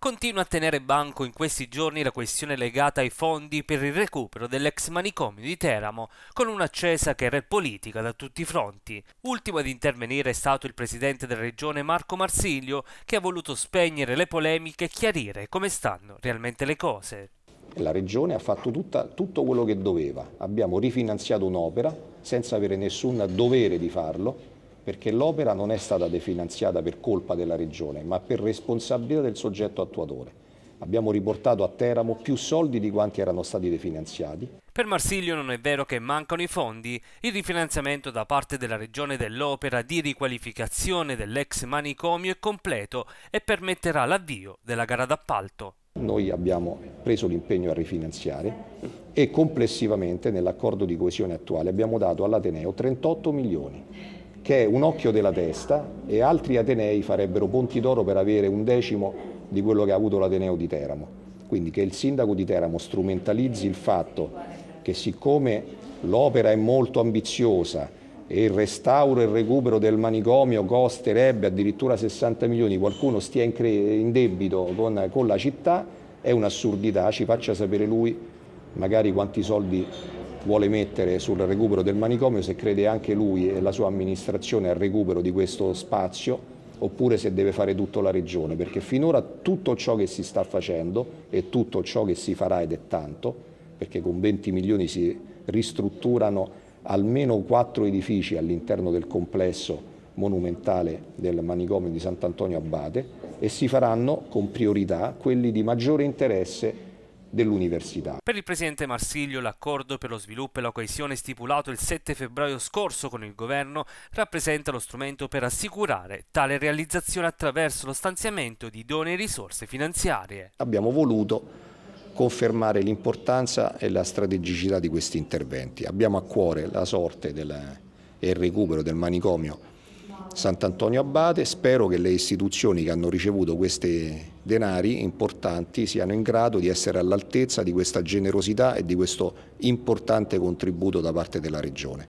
Continua a tenere banco in questi giorni la questione legata ai fondi per il recupero dell'ex manicomio di Teramo, con un'accesa querela politica da tutti i fronti. Ultimo ad intervenire è stato il presidente della regione Marco Marsiglio, che ha voluto spegnere le polemiche e chiarire come stanno realmente le cose. La regione ha fatto tutta, tutto quello che doveva. Abbiamo rifinanziato un'opera senza avere nessun dovere di farlo perché l'opera non è stata definanziata per colpa della Regione, ma per responsabilità del soggetto attuatore. Abbiamo riportato a Teramo più soldi di quanti erano stati definanziati. Per Marsiglio non è vero che mancano i fondi. Il rifinanziamento da parte della Regione dell'opera di riqualificazione dell'ex manicomio è completo e permetterà l'avvio della gara d'appalto. Noi abbiamo preso l'impegno a rifinanziare e complessivamente nell'accordo di coesione attuale abbiamo dato all'Ateneo 38 milioni che è un occhio della testa e altri Atenei farebbero ponti d'oro per avere un decimo di quello che ha avuto l'Ateneo di Teramo. Quindi che il sindaco di Teramo strumentalizzi il fatto che siccome l'opera è molto ambiziosa e il restauro e il recupero del manicomio costerebbe addirittura 60 milioni, qualcuno stia in, in debito con, con la città, è un'assurdità, ci faccia sapere lui magari quanti soldi vuole mettere sul recupero del manicomio, se crede anche lui e la sua amministrazione al recupero di questo spazio oppure se deve fare tutta la regione, perché finora tutto ciò che si sta facendo e tutto ciò che si farà ed è tanto, perché con 20 milioni si ristrutturano almeno quattro edifici all'interno del complesso monumentale del manicomio di Sant'Antonio Abate e si faranno con priorità quelli di maggiore interesse dell'università. Per il presidente Marsiglio l'accordo per lo sviluppo e la coesione stipulato il 7 febbraio scorso con il governo rappresenta lo strumento per assicurare tale realizzazione attraverso lo stanziamento di idonee risorse finanziarie. Abbiamo voluto confermare l'importanza e la strategicità di questi interventi. Abbiamo a cuore la sorte del, e il recupero del manicomio Sant'Antonio Abate. Spero che le istituzioni che hanno ricevuto questi denari importanti siano in grado di essere all'altezza di questa generosità e di questo importante contributo da parte della Regione.